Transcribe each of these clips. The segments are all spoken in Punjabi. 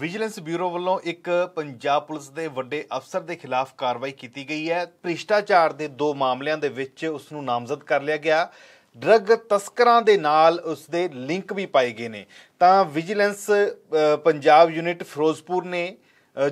ਵਿਜੀਲੈਂਸ ਬਿਊਰੋ ਵੱਲੋਂ ਇੱਕ ਪੰਜਾਬ ਪੁਲਿਸ ਦੇ ਵੱਡੇ ਅਫਸਰ ਦੇ ਖਿਲਾਫ ਕਾਰਵਾਈ ਕੀਤੀ ਗਈ ਹੈ ਭ੍ਰਿਸ਼ਟਾਚਾਰ ਦੇ ਦੋ ਮਾਮਲਿਆਂ ਦੇ ਵਿੱਚ ਉਸ ਨੂੰ ਨਾਮਜ਼ਦ ਕਰ ਲਿਆ ਗਿਆ ਡਰੱਗ ਤਸਕਰਾਂ ਦੇ ਨਾਲ ਉਸ ਦੇ ਲਿੰਕ ਵੀ ਪਾਏ ਗਏ ਨੇ ਤਾਂ ਵਿਜੀਲੈਂਸ ਪੰਜਾਬ ਯੂਨਿਟ ਫਿਰੋਜ਼ਪੁਰ ਨੇ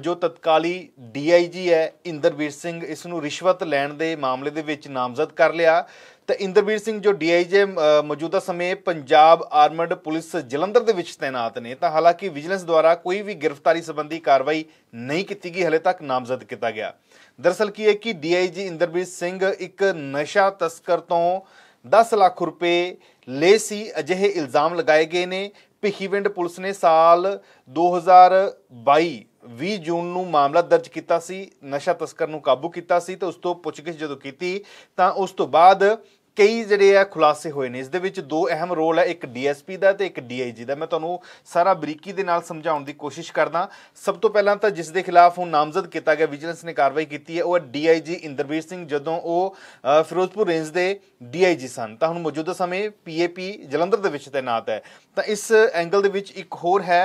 ਜੋ ਤਤਕਾਲੀ ਡੀਆਈਜੀ ਹੈ ਇੰਦਰਵੀਰ ਸਿੰਘ ਇਸ ਨੂੰ ਰਿਸ਼ਵਤ ਲੈਣ ਦੇ ਮਾਮਲੇ ਦੇ ਵਿੱਚ ਨਾਮਜ਼ਦ ਕਰ ਲਿਆ ਤੇ ਇੰਦਰਵੀਰ ਸਿੰਘ ਜੋ ਡੀਆਈਜੀ ਮੌਜੂਦਾ ਸਮੇਂ ਪੰਜਾਬ ਆਰਮਡ ਪੁਲਿਸ ਜਲੰਧਰ ਦੇ ਵਿੱਚ ਤਾਇਨਾਤ ਨੇ ਤਾਂ ਹਾਲਾਂਕਿ ਵਿਜੀਲੈਂਸ ਦੁਆਰਾ ਕੋਈ ਵੀ ਗ੍ਰਿਫਤਾਰੀ ਸੰਬੰਧੀ ਕਾਰਵਾਈ ਨਹੀਂ ਕੀਤੀ ਗਈ ਹਲੇ ਤੱਕ ਨਾਮਜ਼ਦ ਕੀਤਾ ਗਿਆ ਦਰਸਲ ਕੀ ਹੈ ਕਿ ਡੀਆਈਜੀ ਇੰਦਰਵੀਰ ਸਿੰਘ ਇੱਕ ਨਸ਼ਾ ਤਸਕਰ ਤੋਂ 10 ਲੱਖ ਰੁਪਏ ਲੇਸੀ ਅਜਿਹੇ ਇਲਜ਼ਾਮ ਲਗਾਏ ਗਏ ਨੇ ਭਿਖੀਵਿੰਡ ਪੁਲਿਸ ਨੇ ਸਾਲ 2022 20 ਜੂਨ ਨੂੰ ਮਾਮਲਾ ਦਰਜ ਕੀਤਾ ਸੀ ਨਸ਼ਾ ਤਸਕਰ ਨੂੰ ਕਾਬੂ ਕੀਤਾ ਸੀ ਤੇ ਉਸ ਤੋਂ ਪੁੱਛਗਿੱਛ ਜਦੋਂ ਕੀਤੀ ਤਾਂ ਉਸ ਤੋਂ ਬਾਅਦ ਕਈ ਜਿਹੜੇ ਆ ਖੁਲਾਸੇ ਹੋਏ ਨੇ ਇਸ ਦੇ ਵਿੱਚ ਦੋ ਅਹਿਮ ਰੋਲ ਹੈ ਇੱਕ ਡੀਐਸਪੀ ਦਾ ਤੇ ਇੱਕ ਡੀਆਈਜੀ ਦਾ ਮੈਂ ਤੁਹਾਨੂੰ ਸਾਰਾ ਬਰੀਕੀ ਦੇ ਨਾਲ ਸਮਝਾਉਣ ਦੀ ਕੋਸ਼ਿਸ਼ ਕਰਦਾ ਸਭ ਤੋਂ ਪਹਿਲਾਂ ਤਾਂ ਜਿਸ ਦੇ ਖਿਲਾਫ ਹੁਣ ਨਾਮਜ਼ਦ ਕੀਤਾ ਗਿਆ ਵਿਜੀਲੈਂਸ ਨੇ ਕਾਰਵਾਈ ਕੀਤੀ ਹੈ ਉਹ ਡੀਆਈਜੀ ਇੰਦਰਵੀਰ ਸਿੰਘ ਜਦੋਂ ਉਹ ਫਿਰੋਜ਼ਪੁਰ ਰੇਂਜ ਦੇ ਡੀਆਈਜੀ ਸਨ ਤਾਂ ਹੁਣ ਮੌਜੂਦਾ ਸਮੇਂ ਪੀਏਪੀ ਜਲੰਧਰ ਦੇ ਵਿੱਚ ਤਾਇਨਾਤ ਹੈ ਤਾਂ ਇਸ ਐਂਗਲ ਦੇ ਵਿੱਚ ਇੱਕ ਹੋਰ ਹੈ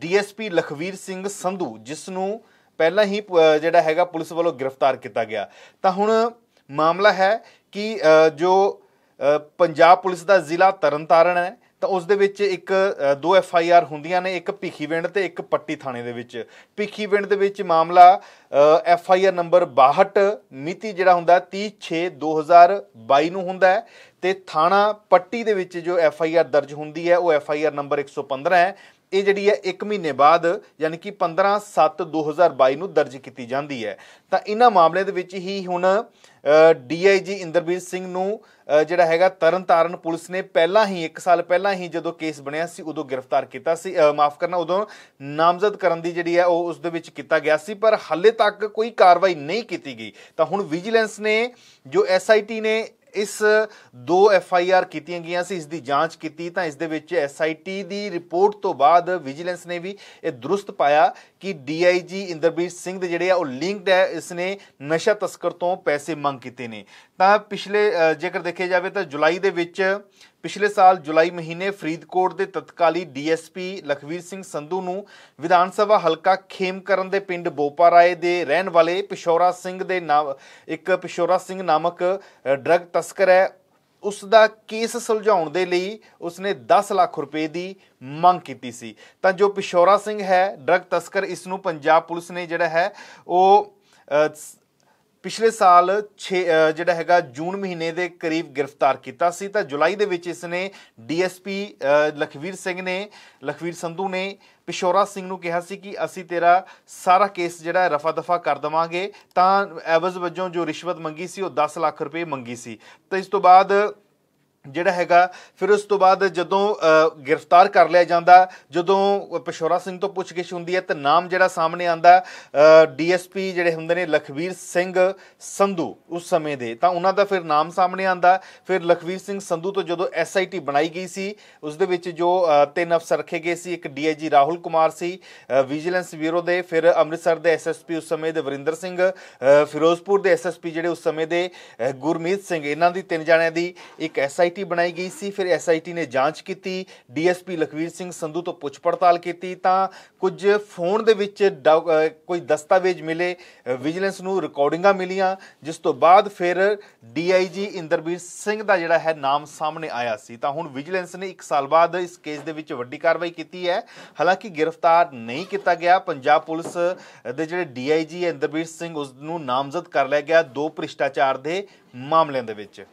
ਡੀਐਸਪੀ ਲਖਵੀਰ ਸਿੰਘ ਸੰਧੂ ਜਿਸ ਨੂੰ ਪਹਿਲਾਂ ਹੀ ਜਿਹੜਾ ਹੈਗਾ ਪੁਲਿਸ ਵੱਲੋਂ ਗ੍ਰਿਫਤਾਰ ਕੀਤਾ ਗਿਆ ਤਾਂ ਹੁਣ ਮਾਮਲਾ ਹੈ ਕਿ ਜੋ ਪੰਜਾਬ ਪੁਲਿਸ ਦਾ ਜ਼ਿਲ੍ਹਾ ਤਰਨਤਾਰਨ ਹੈ ਤਾਂ ਉਸ ਦੇ ਵਿੱਚ ਇੱਕ ਦੋ ਐਫ ਆਈ ਆਰ ਹੁੰਦੀਆਂ ਨੇ ਇੱਕ ਭਿੱਖੀਵਿੰਡ ਤੇ ਇੱਕ ਪੱਟੀ ਥਾਣੇ ਦੇ ਵਿੱਚ ਭਿੱਖੀਵਿੰਡ ਦੇ ਵਿੱਚ ਮਾਮਲਾ ਐਫ ਆਈ ਆਰ ਨੰਬਰ 62 ਮਿਤੀ ਜਿਹੜਾ ਹੁੰਦਾ 30/6/2022 ਨੂੰ ਹੁੰਦਾ ਹੈ ਤੇ ਥਾਣਾ ਪੱਟੀ ਦੇ ਵਿੱਚ ਜੋ ਐਫ ਆਈ ਆਰ ਦਰਜ ਹੁੰਦੀ ਹੈ ਉਹ ਐਫ ਆਈ ਆਰ ਨੰਬਰ 115 ਹੈ ਇਹ ਜਿਹੜੀ ਹੈ 1 ਮਹੀਨੇ ਬਾਅਦ ਯਾਨੀ ਕਿ 15/7/2022 ਨੂੰ ਦਰਜ ਕੀਤੀ ਜਾਂਦੀ ਹੈ ਤਾਂ ਇਹਨਾਂ ਮਾਮਲਿਆਂ ਦੇ ਵਿੱਚ ਹੀ ਹੁਣ ਡੀਆਈਜੀ ਇੰਦਰਬੀਰ ਸਿੰਘ ਨੂੰ ਜਿਹੜਾ ਹੈਗਾ ਤਰਨਤਾਰਨ ਪੁਲਿਸ ਨੇ ਪਹਿਲਾਂ ਹੀ 1 ਸਾਲ ਪਹਿਲਾਂ ਹੀ ਜਦੋਂ ਕੇਸ ਬਣਿਆ ਸੀ ਉਦੋਂ ਗ੍ਰਿਫਤਾਰ ਕੀਤਾ ਸੀ ਮਾਫ ਕਰਨਾ ਉਦੋਂ ਨਾਮਜ਼ਦ ਕਰਨ ਦੀ ਜਿਹੜੀ ਹੈ ਉਹ ਉਸ ਦੇ ਵਿੱਚ ਕੀਤਾ ਗਿਆ ਸੀ ਪਰ ਹੱਲੇ ਤੱਕ ਕੋਈ ਕਾਰਵਾਈ ਨਹੀਂ ਕੀਤੀ ਗਈ ਤਾਂ ਹੁਣ ਵਿਜੀਲੈਂਸ ਨੇ ਜੋ ਐਸਆਈਟੀ ਨੇ ਇਸ ਦੋ ਐਫ ਆਈ ਆਰ ਕੀਤੀਆਂ ਗਈਆਂ ਸੀ ਇਸ ਦੀ ਜਾਂਚ ਕੀਤੀ ਤਾਂ ਇਸ ਦੇ ਵਿੱਚ ਐਸ ਆਈ ਟੀ ਦੀ ਰਿਪੋਰਟ ਤੋਂ ਬਾਅਦ ਵਿਜੀਲੈਂਸ ਨੇ ਵੀ ਇਹ ਦਰੁਸਤ ਪਾਇਆ ਕਿ ਡੀਆਈਜੀ ਇੰਦਰਬੀਰ ਸਿੰਘ ਦੇ ਜਿਹੜੇ ਆ ਉਹ ਲਿੰਕਡ ਹੈ ਇਸ ਨੇ ਨਸ਼ਾ ਤਸਕਰ ਤੋਂ ਪੈਸੇ ਮੰਗ ਕੀਤੇ ਨੇ ਤਾਂ ਪਿਛਲੇ ਜੇਕਰ ਦੇਖਿਆ ਜਾਵੇ ਤਾਂ ਜੁਲਾਈ ਦੇ ਵਿੱਚ ਪਿਛਲੇ ਸਾਲ ਜੁਲਾਈ ਮਹੀਨੇ ਫਰੀਦਕੋਟ ਦੇ ਤਤਕਾਲੀ ਡੀਐਸਪੀ ਲਖਵੀਰ ਸਿੰਘ ਸੰਧੂ ਨੂੰ ਵਿਧਾਨ ਸਭਾ ਹਲਕਾ ਖੇਮਕਰਨ ਦੇ ਪਿੰਡ ਬੋਪਾਰਾਏ ਦੇ ਰਹਿਣ ਵਾਲੇ ਪਿਸ਼ੋਰਾ ਸਿੰਘ ਦੇ ਨਾਮ ਇੱਕ ਪਿਸ਼ੋਰਾ ਸਿੰਘ ਨਾਮਕ ਡਰਗ ਤਸਕਰ ਹੈ ਉਸ ਦਾ ਕੇਸ ਸੁਲਝਾਉਣ ਦੇ ਲਈ ਉਸਨੇ 10 ਲੱਖ ਰੁਪਏ ਦੀ ਮੰਗ ਕੀਤੀ ਸੀ ਤਾਂ ਜੋ ਪਿਸ਼ੋਰਾ ਸਿੰਘ ਹੈ ਡਰਗ ਤਸਕਰ ਇਸ ਨੂੰ ਪੰਜਾਬ ਪੁਲਿਸ ਨੇ ਜਿਹੜਾ ਹੈ ਉਹ ਪਿਛਲੇ ਸਾਲ 6 ਜਿਹੜਾ ਹੈਗਾ ਜੂਨ ਮਹੀਨੇ ਦੇ ਕਰੀਬ ਗ੍ਰਿਫਤਾਰ ਕੀਤਾ ਸੀ ਤਾਂ ਜੁਲਾਈ ਦੇ ਵਿੱਚ ਇਸ ਨੇ ਡੀਐਸਪੀ ਲਖਵੀਰ ਸਿੰਘ ਨੇ ਲਖਵੀਰ ਸੰਧੂ ਨੇ ਪਿਸ਼ੋਰਾ ਸਿੰਘ ਨੂੰ ਕਿਹਾ ਸੀ ਕਿ ਅਸੀਂ ਤੇਰਾ ਸਾਰਾ ਕੇਸ ਜਿਹੜਾ ਰਫਾ ਦਫਾ ਕਰ ਦਵਾਂਗੇ ਤਾਂ ਐਵਜ਼ ਵਜੋਂ ਜੋ ਰਿਸ਼ਵਤ ਮੰਗੀ ਸੀ ਉਹ 10 ਲੱਖ ਰੁਪਏ ਮੰਗੀ ਸੀ ਤਾਂ ਇਸ ਤੋਂ ਬਾਅਦ ਜਿਹੜਾ ਹੈਗਾ ਫਿਰ ਉਸ ਤੋਂ ਬਾਅਦ ਜਦੋਂ ਗ੍ਰਿਫਤਾਰ ਕਰ ਲਿਆ ਜਾਂਦਾ ਜਦੋਂ ਪਸ਼ੋਰਾ ਸਿੰਘ ਤੋਂ ਪੁੱਛਗਿੱਛ ਹੁੰਦੀ ਹੈ ਤੇ ਨਾਮ ਜਿਹੜਾ ਸਾਹਮਣੇ ਆਂਦਾ ਡੀਐਸਪੀ ਜਿਹੜੇ ਹੁੰਦੇ ਨੇ ਲਖਵੀਰ ਸਿੰਘ ਸੰਧੂ ਉਸ ਸਮੇਂ ਦੇ ਤਾਂ ਉਹਨਾਂ ਦਾ ਫਿਰ ਨਾਮ ਸਾਹਮਣੇ ਆਂਦਾ ਫਿਰ ਲਖਵੀਰ ਸਿੰਘ ਸੰਧੂ ਤੋਂ ਜਦੋਂ ਐਸਆਈਟੀ ਬਣਾਈ ਗਈ ਸੀ ਉਸ ਦੇ ਵਿੱਚ ਜੋ ਤਿੰਨ ਅਫਸਰ ਰੱਖੇ ਗਏ ਸੀ ਇੱਕ ਡੀਆਈਜੀ ਰਾਹੁਲ ਕੁਮਾਰ ਸੀ ਵਿਜੀਲੈਂਸ ਬਿਊਰੋ ਦੇ ਫਿਰ ਅੰਮ੍ਰਿਤਸਰ ਦੇ ਐਸਐਸਪੀ ਉਸ ਸਮੇਂ ਦੇ ਵਰਿੰਦਰ ਸਿੰਘ ਫਿਰੋਜ਼ਪੁਰ ਦੇ ਐਸਐਸਪੀ ਜਿਹੜੇ ਉਸ ਸਮੇਂ ਦੇ ਗੁਰਮੀਤ ਸਿੰਘ ਇਹਨਾਂ ਦੀ ਤਿੰਨ ਜਣਿਆਂ ਦੀ ਇੱਕ ਐਸ ਐਸਆਈਟੀ ਬਣਾਈ ਗਈ ਸੀ ਫਿਰ ਐਸਆਈਟੀ ਨੇ ਜਾਂਚ ਕੀਤੀ ਡੀਐਸਪੀ ਲਖਵੀਰ ਸਿੰਘ ਸੰਧੂ ਤੋਂ ਪੁੱਛ ਪੜਤਾਲ ਕੀਤੀ ਤਾਂ ਕੁਝ ਫੋਨ ਦੇ ਵਿੱਚ ਕੋਈ ਦਸਤਾਵੇਜ਼ ਮਿਲੇ ਵਿਜੀਲੈਂਸ ਨੂੰ ਰਿਕਾਰਡਿੰਗਾਂ ਮਿਲੀਆਂ ਜਿਸ ਤੋਂ ਬਾਅਦ ਫਿਰ ਡੀਆਈਜੀ ਇੰਦਰਬੀਰ ਸਿੰਘ ਦਾ ਜਿਹੜਾ ਹੈ ਨਾਮ ਸਾਹਮਣੇ ਆਇਆ ਸੀ ਤਾਂ ਹੁਣ ਵਿਜੀਲੈਂਸ ਨੇ 1 ਸਾਲ ਬਾਅਦ ਇਸ ਕੇਸ ਦੇ ਵਿੱਚ ਵੱਡੀ ਕਾਰਵਾਈ ਕੀਤੀ ਹੈ ਹਾਲਾਂਕਿ ਗ੍ਰਿਫਤਾਰ ਨਹੀਂ ਕੀਤਾ ਗਿਆ ਪੰਜਾਬ ਪੁਲਿਸ ਦੇ ਜਿਹੜੇ ਡੀਆਈਜੀ ਇੰਦਰਬੀਰ ਸਿੰਘ ਉਸ ਨੂੰ ਨਾਮਜ਼ਦ ਕਰ ਲਿਆ ਗਿਆ ਦੋ ਭ੍ਰਿਸ਼ਟਾਚਾਰ ਦੇ ਮਾਮਲਿਆਂ ਦੇ ਵਿੱਚ